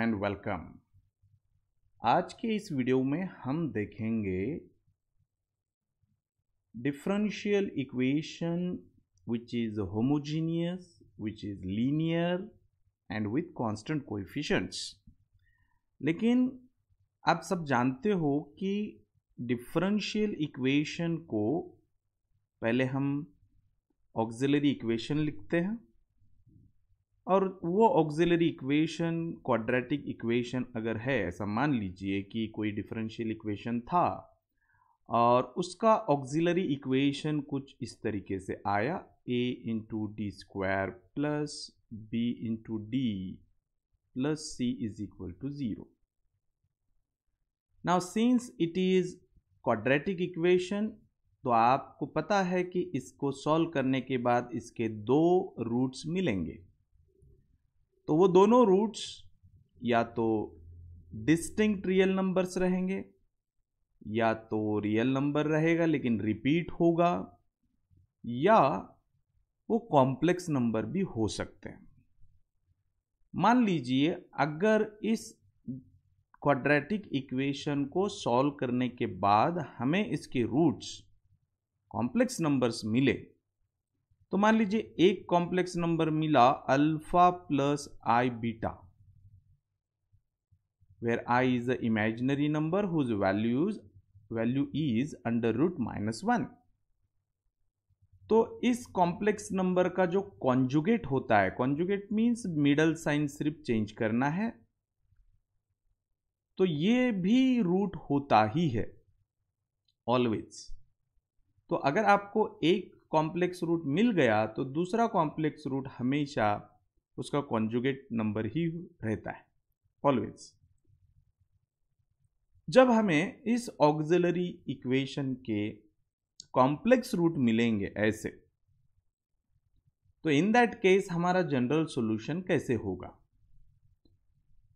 And welcome आज के इस वीडियो में हम देखेंगे differential equation which is homogeneous which is linear and with constant coefficients. लेकिन आप सब जानते हो कि डिफरेंशियल इक्वेशन को पहले हम ऑक्सिलरी इक्वेशन लिखते हैं और वो ऑक्सिलरी इक्वेशन क्वाड्रेटिक इक्वेशन अगर है ऐसा मान लीजिए कि कोई डिफरेंशियल इक्वेशन था और उसका ऑक्सिलरी इक्वेशन कुछ इस तरीके से आया A into D square plus B into D plus C is equal to zero now since it is quadratic equation तो आपको पता है कि इसको सॉल्व करने के बाद इसके दो रूट्स मिलेंगे तो वो दोनों रूट्स या तो डिस्टिंक्ट रियल नंबर्स रहेंगे या तो रियल नंबर रहेगा लेकिन रिपीट होगा या वो कॉम्प्लेक्स नंबर भी हो सकते हैं मान लीजिए अगर इस क्वाड्रेटिक इक्वेशन को सॉल्व करने के बाद हमें इसके रूट्स कॉम्प्लेक्स नंबर्स मिले तो मान लीजिए एक कॉम्प्लेक्स नंबर मिला alpha plus I beta where I is a imaginary number whose values value is under root minus one तो इस कॉम्प्लेक्स नंबर का जो कॉन्जुगेट होता है कॉन्जुगेट मीन्स मिडल साइन सिर्फ चेंज करना है तो ये भी रूट होता ही है ऑलवेज तो अगर आपको एक कॉम्प्लेक्स रूट मिल गया तो दूसरा कॉम्प्लेक्स रूट हमेशा उसका कॉन्जुगेट नंबर ही रहता है ऑलवेज जब हमें इस ऑक्जिलरी इक्वेशन के कॉम्प्लेक्स रूट मिलेंगे ऐसे तो इन दैट केस हमारा जनरल सॉल्यूशन कैसे होगा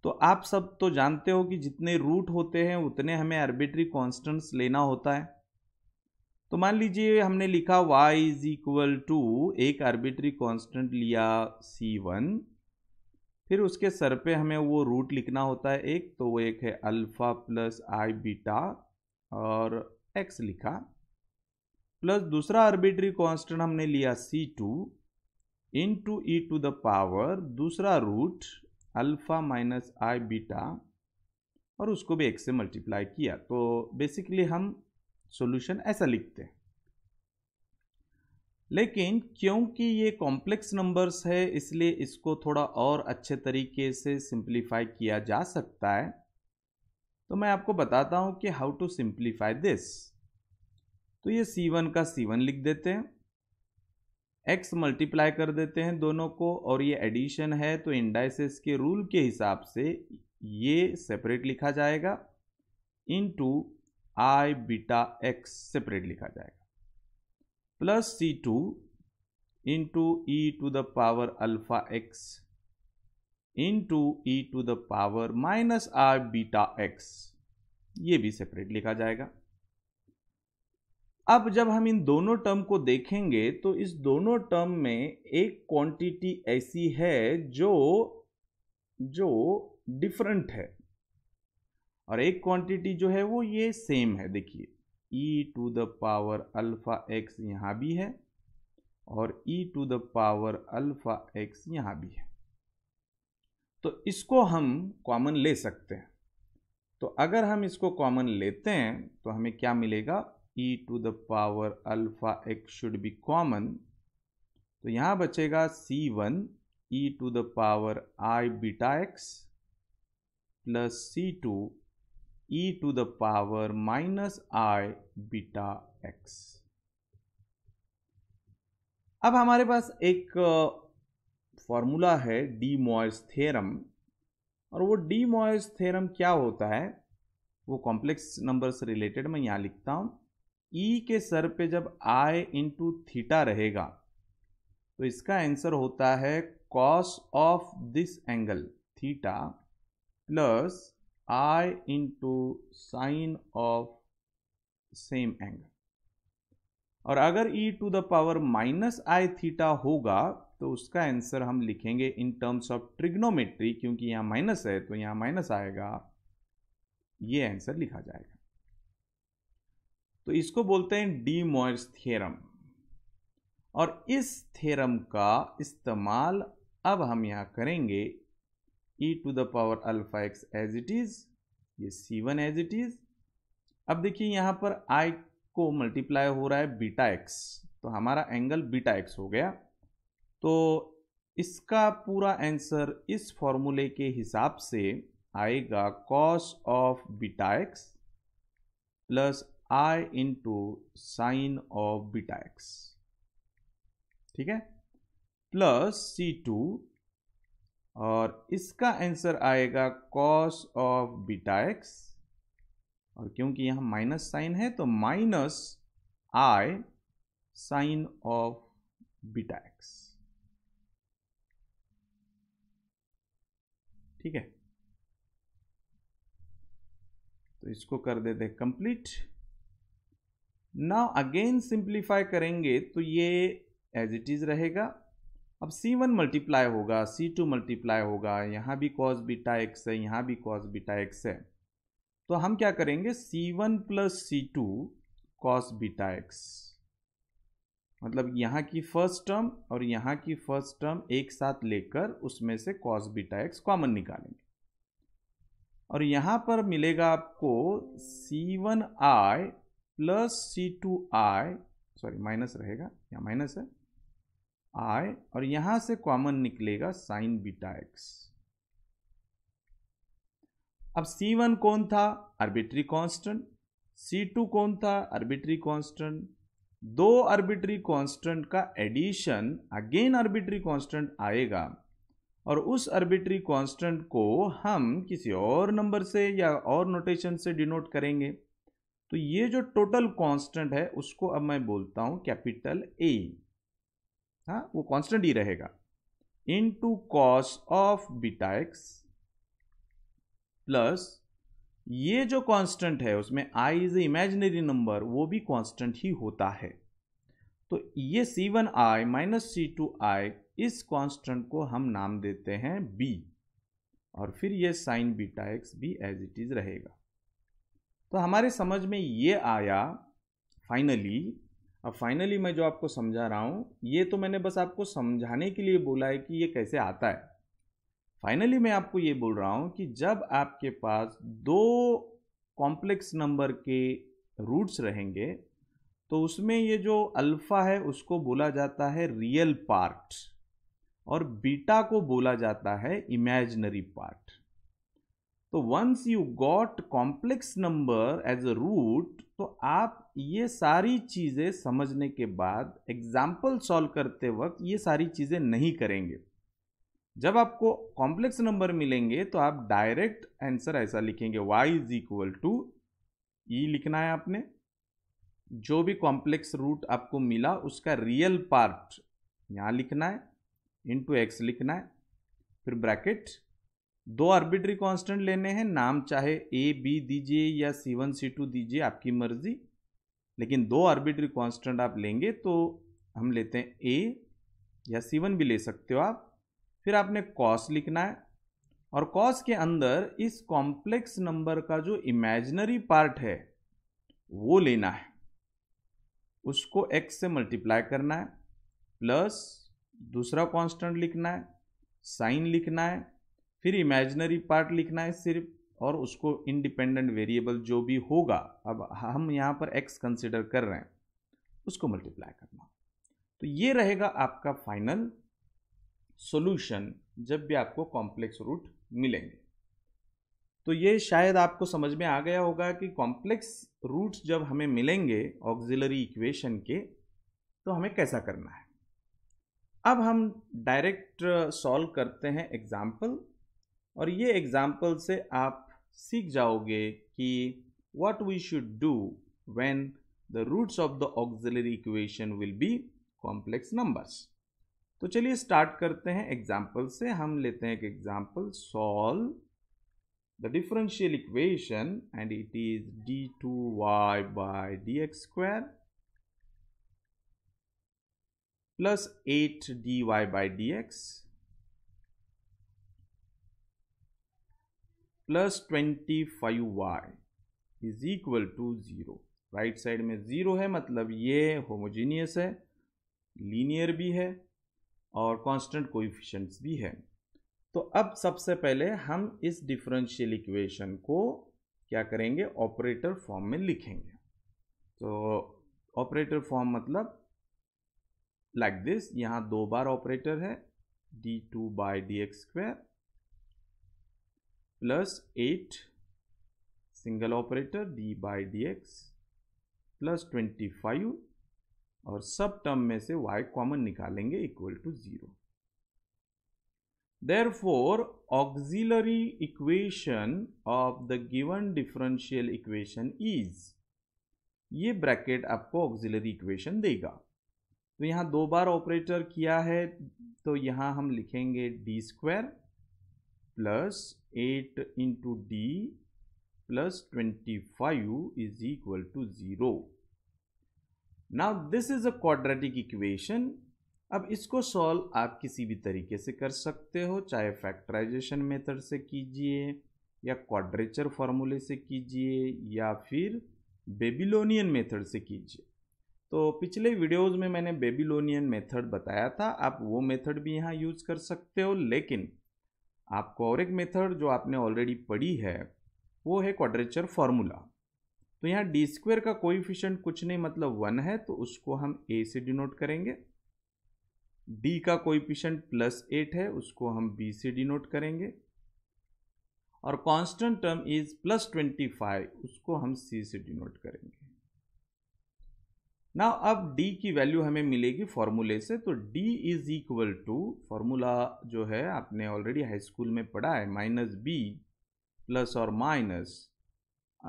तो आप सब तो जानते हो कि जितने रूट होते हैं उतने हमें आर्बिट्री कांस्टेंट्स लेना होता है तो मान लीजिए हमने लिखा y इज इक्वल टू एक आर्बिट्री कांस्टेंट लिया c1 फिर उसके सर पे हमें वो रूट लिखना होता है एक तो वो एक है अल्फ़ा प्लस आई बीटा और x लिखा प्लस दूसरा आर्बिट्री कांस्टेंट हमने लिया c2 into e to the power दूसरा रूट अल्फ़ा माइनस आई बीटा और उसको भी एक से मल्टीप्लाई किया तो बेसिकली हम सॉल्यूशन ऐसा लिखते हैं लेकिन क्योंकि ये कॉम्प्लेक्स नंबर्स है इसलिए इसको थोड़ा और अच्छे तरीके से सिंप्लीफाई किया जा सकता है तो मैं आपको बताता हूँ कि हाउ टू सिंप्लीफाई दिस तो ये वन का वन लिख देते हैं एक्स मल्टीप्लाई कर देते हैं दोनों को और ये एडिशन है तो इंडाइसिस के रूल के हिसाब से ये सेपरेट लिखा जाएगा into I beta X separate लिखा जाएगा plus C two into e to the power alpha X into e to the power minus I beta X ये भी सेपरेट लिखा जाएगा अब जब हम इन दोनों टर्म को देखेंगे तो इस दोनों टर्म में एक क्वांटिटी ऐसी है जो जो डिफरेंट है और एक क्वांटिटी जो है वो ये सेम है देखिए e to the power alpha x यहाँ भी है और e to the power alpha x यहाँ भी है तो इसको हम कॉमन ले सकते हैं तो अगर हम इसको कॉमन लेते हैं तो हमें क्या मिलेगा e to the power alpha x should be common तो यहाँ बचेगा c one e to the power i beta x plus C two e to the power minus i beta x अब हमारे पास एक फॉर्मूला है डी मॉयस थेरम और वो D मॉयस theorem क्या होता है वो कॉम्प्लेक्स नंबर से रिलेटेड मैं यहाँ लिखता हूँ ई e के सर पे जब आई इंटू थीटा रहेगा तो इसका आंसर होता है cos of this angle theta plus i to sine of same angle और अगर e to the power minus i theta होगा तो उसका आंसर हम लिखेंगे इन टर्म्स ऑफ ट्रिग्नोमेट्री क्योंकि यहां माइनस है तो यहां माइनस आएगा ये आंसर लिखा जाएगा तो इसको बोलते हैं डी मॉयर्स थ्योरम और इस थेरम का इस्तेमाल अब हम यहां करेंगे e to the power alpha x as it is ये c1 one as it is अब देखिए यहां पर आई को मल्टीप्लाई हो रहा है बीटा एक्स तो हमारा एंगल बीटा x हो गया तो इसका पूरा आंसर इस फॉर्मूले के हिसाब से आएगा cos of beta x plus i into sine of beta x ठीक है प्लस सी टू और इसका आंसर आएगा कॉस ऑफ बीटा एक्स और क्योंकि यहां माइनस साइन है तो minus i sine of beta x ठीक है तो इसको कर देते कंप्लीट नाउ अगेन सिंप्लीफाई करेंगे तो ये एज इट इज रहेगा अब सी वन मल्टीप्लाई होगा सी टू मल्टीप्लाई होगा यहाँ भी कॉस बीटा एक्स है यहाँ भी कॉस बीटा एक्स है तो हम क्या करेंगे सी वन प्लस सी टू कॉस बीटा एक्स मतलब यहाँ की फर्स्ट टर्म और यहाँ की फर्स्ट टर्म एक साथ लेकर उसमें से कॉस बीटा एक्स कॉमन निकालेंगे और यहाँ पर मिलेगा आपको c one i plus C two i sorry minus रहेगा या माइनस है आई और यहां से कॉमन निकलेगा साइन बीटा एक्स अब सी वन कौन था आर्बिट्री कांस्टेंट सी टू कौन था आर्बिट्री कांस्टेंट दो आर्बिट्री कांस्टेंट का एडिशन अगेन आर्बिट्री कांस्टेंट आएगा और उस आर्बिट्री कांस्टेंट को हम किसी और नंबर से या और नोटेशन से डिनोट करेंगे तो ये जो टोटल कांस्टेंट है उसको अब मैं बोलता हूँ कैपिटल ए हाँ वो कांस्टेंट ही रहेगा into cos of beta x plus ये जो कांस्टेंट है उसमें आई इज इमेजिनरी नंबर वो भी कांस्टेंट ही होता है तो ये c one i minus c two i इस कांस्टेंट को हम नाम देते हैं बी और फिर ये साइन बीटा एक्स भी एज इट इज रहेगा तो हमारे समझ में ये आया फाइनली अब फाइनली मैं जो आपको समझा रहा हूँ ये तो मैंने बस आपको समझाने के लिए बोला है कि ये कैसे आता है फाइनली मैं आपको ये बोल रहा हूँ कि जब आपके पास दो कॉम्प्लेक्स नंबर के रूट्स रहेंगे तो उसमें ये जो अल्फ़ा है उसको बोला जाता है रियल पार्ट और बीटा को बोला जाता है इमेजनरी पार्ट तो once you got complex number as a root तो आप ये सारी चीज़ें समझने के बाद एग्जाम्पल सॉल्व करते वक्त ये सारी चीज़ें नहीं करेंगे जब आपको कॉम्प्लेक्स नंबर मिलेंगे तो आप डायरेक्ट आंसर ऐसा लिखेंगे y is equal to e लिखना है आपने जो भी कॉम्प्लेक्स रूट आपको मिला उसका रियल पार्ट यहाँ लिखना है टू एक्स लिखना है फिर ब्रैकेट दो आर्बिट्री कांस्टेंट लेने हैं नाम चाहे ए बी दीजिए या सी वन सी टू दीजिए आपकी मर्जी लेकिन दो आर्बिट्री कांस्टेंट आप लेंगे तो हम लेते हैं ए या सी वन भी ले सकते हो आप फिर आपने कॉस लिखना है और कॉस के अंदर इस कॉम्प्लेक्स नंबर का जो इमेजनरी पार्ट है वो लेना है उसको एक्स से मल्टीप्लाई करना है प्लस दूसरा कांस्टेंट लिखना है साइन लिखना है फिर इमेजनरी पार्ट लिखना है सिर्फ और उसको इंडिपेंडेंट वेरिएबल जो भी होगा अब हम यहाँ पर एक्स कंसिडर कर रहे हैं उसको मल्टीप्लाई करना तो ये रहेगा आपका फाइनल सॉल्यूशन जब भी आपको कॉम्प्लेक्स रूट मिलेंगे तो ये शायद आपको समझ में आ गया होगा कि कॉम्प्लेक्स रूट्स जब हमें मिलेंगे ऑक्जिलरी इक्वेशन के तो हमें कैसा करना है अब हम डायरेक्ट सॉल्व करते हैं एग्जाम्पल और ये एग्जाम्पल से आप सीख जाओगे कि what we should do when the roots of the auxiliary equation will be complex numbers तो चलिए स्टार्ट करते हैं एग्जाम्पल से हम लेते हैं एक example solve the differential equation and it is d two y by d x square plus eight d y by d x plus twenty five y is equal to zero right side में zero है मतलब ये homogeneous है linear भी है और constant coefficients भी है तो अब सबसे पहले हम इस डिफरेंशियल इक्वेशन को क्या करेंगे ऑपरेटर फॉर्म में लिखेंगे तो ऑपरेटर फॉर्म मतलब लाइक like दिस यहाँ दो बार ऑपरेटर है d two by d x square plus eight single operator d by d x plus twenty five और सब टर्म में से y कॉमन निकालेंगे equal to zero for auxiliary equation of the given differential equation is ये bracket आपको auxiliary equation देगा तो यहां दो बार ऑपरेटर किया है तो यहां हम लिखेंगे d square plus 8 into d plus 25 is equal to 0. Now this is a quadratic equation. अब इसको सॉल्व आप किसी भी तरीके से कर सकते हो चाहे फैक्टराइजेशन मेथड से कीजिए या क्वाड्रेचर फॉर्मूले से कीजिए या फिर बेबीलोनियन मेथड से कीजिए तो पिछले वीडियोज़ में मैंने बेबीलोनियन मेथड बताया था आप वो मेथड भी यहाँ यूज़ कर सकते हो लेकिन आपको और एक मेथड जो आपने ऑलरेडी पढ़ी है वो है क्वाड्रेचर फॉर्मूला तो यहाँ डी स्क्वेयर का कोइफिशियंट कुछ नहीं मतलब वन है तो उसको हम ए से डिनोट करेंगे डी का कोइफिशियंट प्लस एट है उसको हम बी से डिनोट करेंगे और constant term is plus twenty five उसको हम सी से डिनोट करेंगे ना अब d की वैल्यू हमें मिलेगी फॉर्मूले से तो d is equal to formula जो है आपने ऑलरेडी हाई स्कूल में पढ़ा है माइनस बी प्लस और minus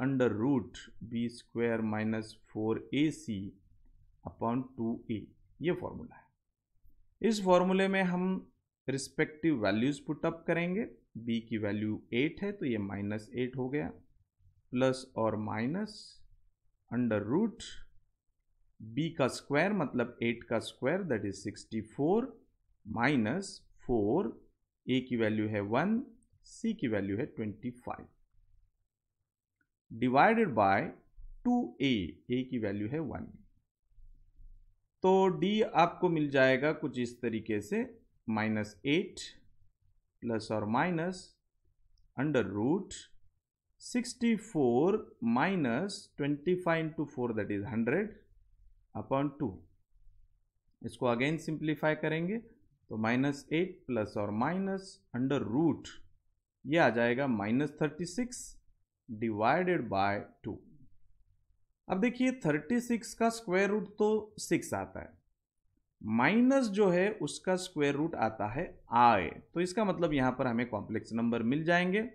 under root b square minus four a c upon two a ये फॉर्मूला है इस फॉर्मूले में हम रिस्पेक्टिव वैल्यूज़ पुट अप करेंगे b की वैल्यू 8 है तो ये माइनस एट हो गया प्लस और माइनस अंडर रूट बी का स्क्वायर मतलब एट का square that is sixty four minus four a की वैल्यू है वन सी की वैल्यू है twenty five divided by two a a की वैल्यू है वन तो डी आपको मिल जाएगा कुछ इस तरीके से माइनस एट प्लस और minus under root sixty four minus twenty five into four that is hundred upon two इसको अगेन सिंप्लीफाई करेंगे तो माइनस एट प्लस और माइनस अंडर रूट ये आ जाएगा minus thirty six divided by two अब देखिए थर्टी सिक्स का स्क्वायर रूट तो सिक्स आता है माइनस जो है उसका स्क्वायर रूट आता है आए तो इसका मतलब यहाँ पर हमें कॉम्प्लेक्स नंबर मिल जाएंगे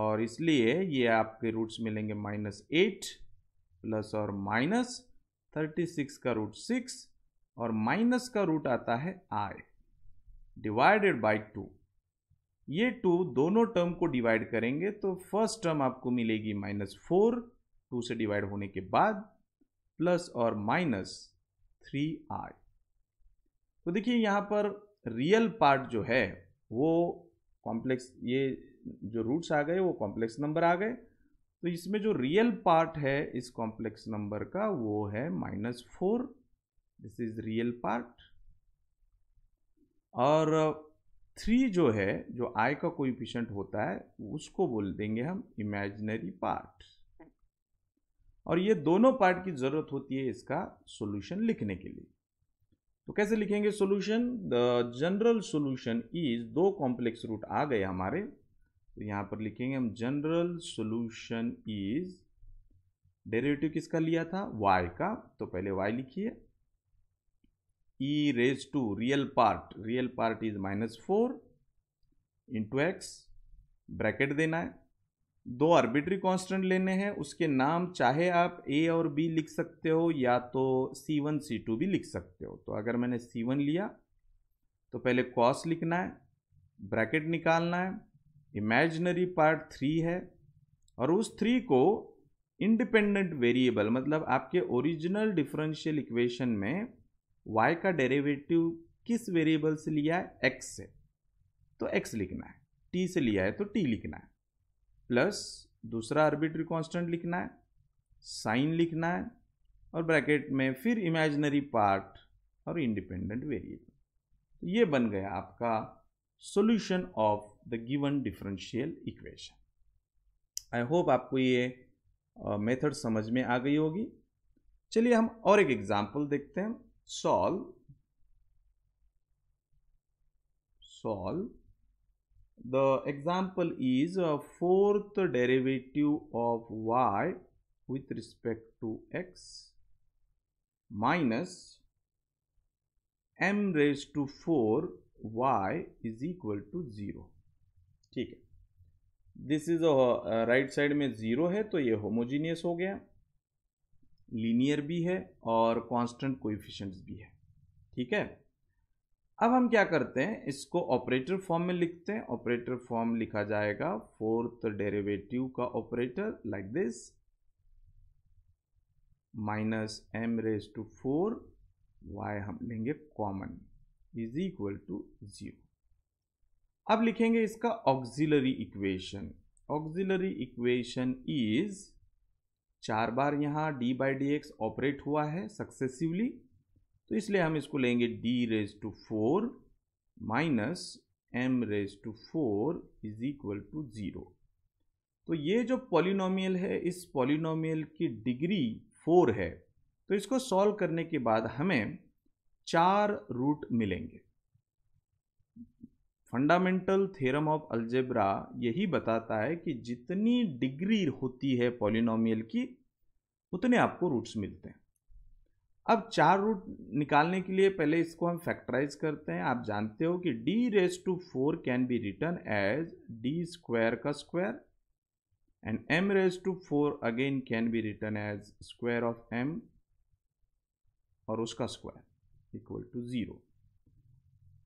और इसलिए ये आपके रूट्स मिलेंगे माइनस एट प्लस और माइनस थर्टी सिक्स का रूट सिक्स और माइनस का रूट आता है आई डिवाइडेड बाई टू ये टू दोनों टर्म को डिवाइड करेंगे तो फर्स्ट टर्म आपको मिलेगी माइनस फोर टू से डिवाइड होने के बाद प्लस और माइनस थ्री आई तो देखिए यहाँ पर रियल पार्ट जो है वो कॉम्प्लेक्स ये जो रूट्स आ गए वो कॉम्प्लेक्स नंबर आ गए तो इसमें जो रियल पार्ट है इस कॉम्प्लेक्स नंबर का वो है minus four this is real part और थ्री uh, जो है जो आई का कोइफिशियंट होता है उसको बोल देंगे हम इमेजिनरी पार्ट और ये दोनों पार्ट की ज़रूरत होती है इसका सॉल्यूशन लिखने के लिए तो कैसे लिखेंगे solution the general solution is दो कॉम्प्लेक्स रूट आ गए हमारे तो यहाँ पर लिखेंगे हम जनरल सोल्यूशन इज डेरिवेटिव किसका लिया था वाई का तो पहले वाई लिखिए e raise to real part real part is minus four into x bracket देना है दो आर्बिट्री कांस्टेंट लेने हैं उसके नाम चाहे आप ए और बी लिख सकते हो या तो सी वन सी टू भी लिख सकते हो तो अगर मैंने सी वन लिया तो पहले कॉस लिखना है ब्रैकेट निकालना है इमेजनरी पार्ट थ्री है और उस थ्री को इंडिपेंडेंट वेरिएबल मतलब आपके ओरिजिनल डिफरेंशियल इक्वेशन में y का डेरिवेटिव किस वेरिएबल से लिया है x से तो x लिखना है t से लिया है तो t लिखना है प्लस दूसरा आर्बिट्री कांस्टेंट लिखना है साइन लिखना है और ब्रैकेट में फिर इमेजिनरी पार्ट और इंडिपेंडेंट वेरिएबल तो ये बन गया आपका solution of the given differential equation I hope आपको ये मेथड uh, समझ में आ गई होगी चलिए हम और एक एग्जाम्पल देखते हैं solve solve the example is fourth derivative of y with respect to x minus m raise to four y is equal to zero ठीक है दिस इज राइट साइड में ज़ीरो है तो ये होमोजीनियस हो गया लीनियर भी है और कांस्टेंट कोएफिशिएंट्स भी है ठीक है अब हम क्या करते हैं इसको ऑपरेटर फॉर्म में लिखते हैं ऑपरेटर फॉर्म लिखा जाएगा फोर्थ डेरिवेटिव का operator like this minus m raise to four y हम लेंगे common is equal to zero अब लिखेंगे इसका auxiliary equation auxiliary equation is चार बार यहाँ d by d x operate हुआ है सक्सेसिवली तो इसलिए हम इसको लेंगे d raise to four minus m raise to four is equal to zero तो ये जो पॉलिनोमियल है इस पॉलिनोमियल की डिग्री फोर है तो इसको सॉल्व करने के बाद हमें चार रूट मिलेंगे फंडामेंटल थ्योरम ऑफ अल्जेब्रा यही बताता है कि जितनी डिग्री होती है पॉलिनोमियल की उतने आपको रूट्स मिलते हैं अब चार रूट निकालने के लिए पहले इसको हम फैक्टराइज करते हैं आप जानते हो कि d raise to four can be written as d square का square and m raise to four again can be written as square of m और उसका स्क्वायर इक्वल टू ज़ीरो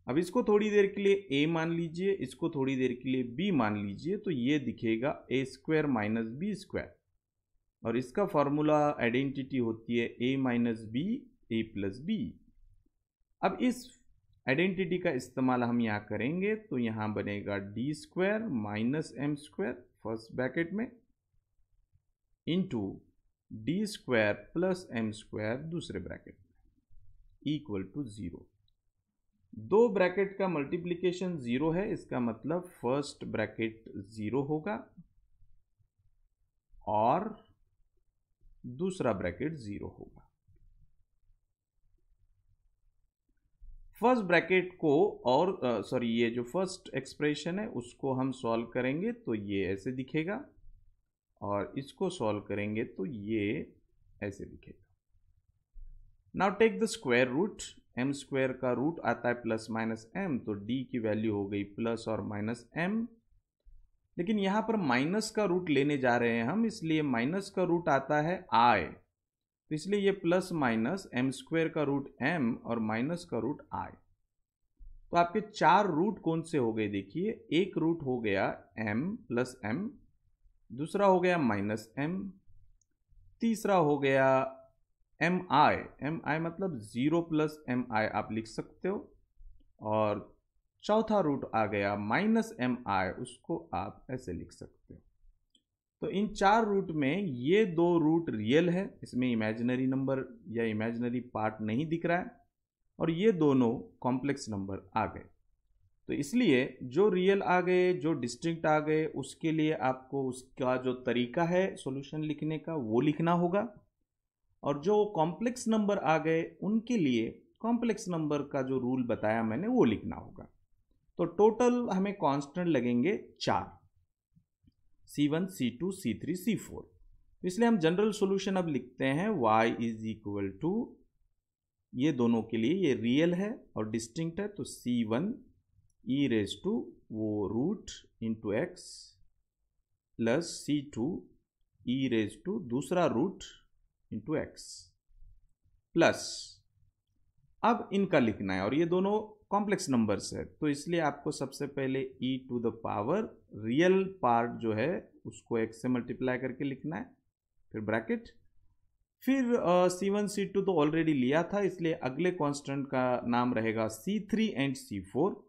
अब इसको थोड़ी देर के लिए ए मान लीजिए इसको थोड़ी देर के लिए बी मान लीजिए तो ये दिखेगा a square minus b square और इसका फॉर्मूला आइडेंटिटी होती है a minus b a plus b अब इस आइडेंटिटी का इस्तेमाल हम यहाँ करेंगे तो यहाँ बनेगा d square minus m square first bracket में into D square plus m square दूसरे ब्रैकेट इक्वल टू ज़ीरो दो ब्रैकेट का मल्टीप्लीकेशन ज़ीरो है इसका मतलब फर्स्ट ब्रैकेट ज़ीरो होगा और दूसरा ब्रैकेट ज़ीरो होगा फर्स्ट ब्रैकेट को और सॉरी ये जो फर्स्ट एक्सप्रेशन है उसको हम सॉल्व करेंगे तो ये ऐसे दिखेगा और इसको सॉल्व करेंगे तो ये ऐसे दिखेगा now take the square root m square का रूट आता है प्लस माइनस एम तो डी की वैल्यू हो गई प्लस और माइनस एम लेकिन यहां पर माइनस का रूट लेने जा रहे हैं हम इसलिए माइनस का रूट आता है आई तो इसलिए ये प्लस माइनस एम स्क्वायर का रूट एम और माइनस का रूट आई तो आपके चार रूट कौन से हो गए देखिए एक रूट हो गया एम प्लस एम दूसरा हो गया माइनस एम तीसरा हो गया एम आई एम आई मतलब ज़ीरो प्लस एम आई आप लिख सकते हो और चौथा रूट आ गया माइनस एम आई उसको आप ऐसे लिख सकते हो तो इन चार रूट में ये दो रूट रियल है इसमें इमेजिनरी नंबर या इमेजिनरी पार्ट नहीं दिख रहा है और ये दोनों कॉम्प्लेक्स नंबर आ गए तो इसलिए जो रियल आ गए जो डिस्टिंक्ट आ गए उसके लिए आपको उसका जो तरीका है सॉल्यूशन लिखने का वो लिखना होगा और जो कॉम्प्लेक्स नंबर आ गए उनके लिए कॉम्प्लेक्स नंबर का जो रूल बताया मैंने वो लिखना होगा तो टोटल हमें कांस्टेंट लगेंगे चार c one c two c three c four इसलिए हम जनरल सॉल्यूशन अब लिखते हैं y इज इक्वल टू ये दोनों के लिए ये रियल है और डिस्टिंक्ट है तो c one e raise to वो root into x plus C two e raise to दूसरा रूट इंटू एक्स प्लस अब इनका लिखना है और ये दोनों कॉम्प्लेक्स नंबर्स है तो इसलिए आपको सबसे पहले e to the power real part जो है उसको x से मल्टीप्लाई करके लिखना है फिर ब्रैकेट फिर सी वन सी टू तो ऑलरेडी लिया था इसलिए अगले कांस्टेंट का नाम रहेगा c three and c four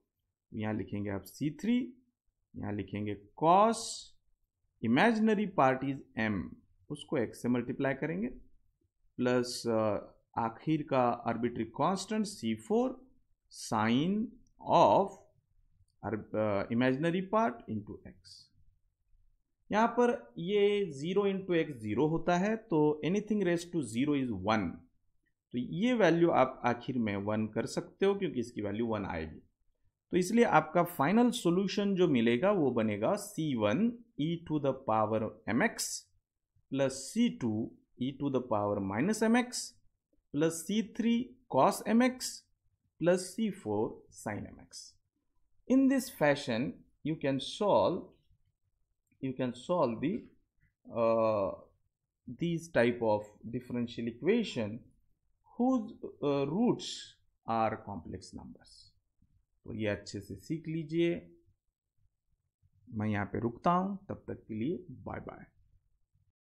यहाँ लिखेंगे आप सी थ्री यहाँ लिखेंगे cos imaginary part is m उसको x से मल्टीप्लाई करेंगे प्लस आखिर का arbitrary constant c four sine of imaginary part into x यहाँ पर ये जीरो इंटू एक्स जीरो होता है तो anything raise to zero is one तो ये वैल्यू आप आखिर में वन कर सकते हो क्योंकि इसकी वैल्यू वन आएगी तो इसलिए आपका फाइनल सॉल्यूशन जो मिलेगा वो बनेगा c one e to the power m x plus C two e to the power minus mx plus c3 cos mx plus c4 sin mx. In this fashion, you can solve you can solve the uh, these type of differential equation whose uh, roots are complex numbers तो ये अच्छे से सीख लीजिए मैं यहाँ पे रुकता हूँ तब तक के लिए बाय बाय